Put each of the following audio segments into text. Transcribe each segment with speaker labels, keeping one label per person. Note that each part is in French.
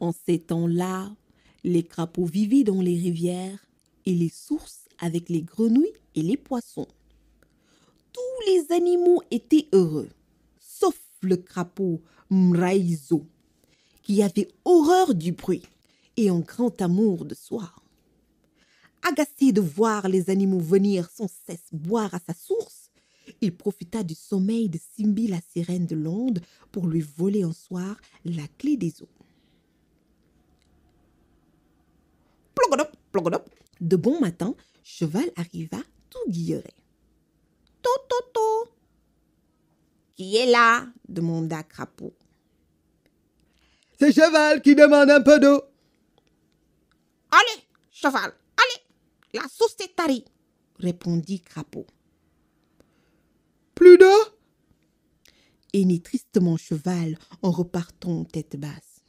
Speaker 1: En ces temps-là, les crapauds vivaient dans les rivières et les sources avec les grenouilles et les poissons. Tous les animaux étaient heureux, sauf le crapaud Mraizo, qui avait horreur du bruit et un grand amour de soi. Agacé de voir les animaux venir sans cesse boire à sa source, il profita du sommeil de Simbi la sirène de l'onde pour lui voler en soir la clé des eaux. De bon matin, Cheval arriva tout guilleret. tout !»«
Speaker 2: Qui est là
Speaker 1: demanda Crapaud. C'est Cheval qui demande un peu d'eau.
Speaker 2: Allez, Cheval, allez La sauce est tarie
Speaker 1: répondit Crapaud. Plus d'eau Et ni tristement Cheval en repartant tête basse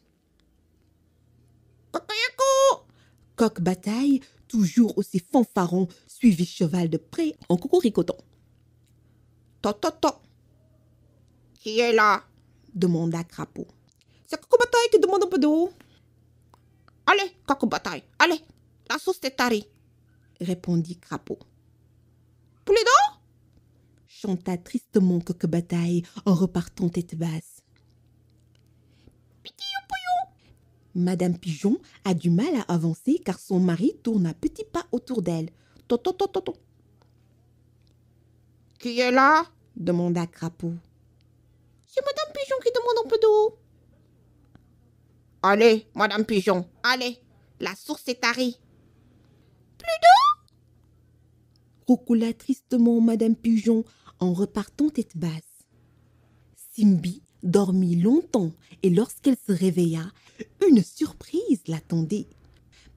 Speaker 1: coq bataille, toujours aussi fanfaron, suivi cheval de près en cocoricotant.
Speaker 2: to Qui est là
Speaker 1: demanda Crapaud.
Speaker 2: C'est coq bataille qui demande un peu d'eau. Allez, coq bataille, allez, la sauce est tarée !» répondit Crapaud. Poulet dents ?»
Speaker 1: chanta tristement coq bataille en repartant tête basse. Madame Pigeon a du mal à avancer car son mari tourne à petits pas autour d'elle.
Speaker 2: Qui est là demanda Crapaud. C'est Madame Pigeon qui demande un peu d'eau. Allez, Madame Pigeon, allez, la source est tarie. Plus d'eau roucoula tristement Madame
Speaker 1: Pigeon en repartant tête basse. Simbi dormit longtemps et lorsqu'elle se réveilla, une surprise l'attendait.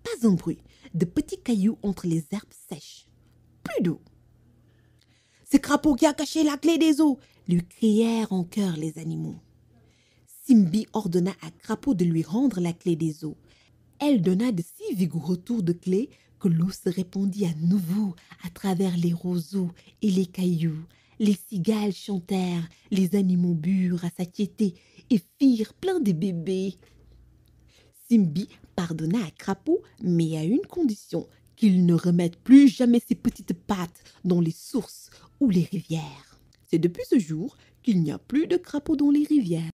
Speaker 1: Pas un bruit, de petits cailloux entre les herbes sèches. Plus d'eau. C'est Crapaud qui a caché la clé des eaux, lui crièrent en cœur les animaux. Simbi ordonna à Crapaud de lui rendre la clé des eaux. Elle donna de si vigoureux tours de clé que l'eau se répandit à nouveau à travers les roseaux et les cailloux. Les cigales chantèrent, les animaux burent à satiété et firent plein de bébés. Simbi pardonna à Crapaud, mais à une condition qu'il ne remette plus jamais ses petites pattes dans les sources ou les rivières. C'est depuis ce jour qu'il n'y a plus de crapaud dans les rivières.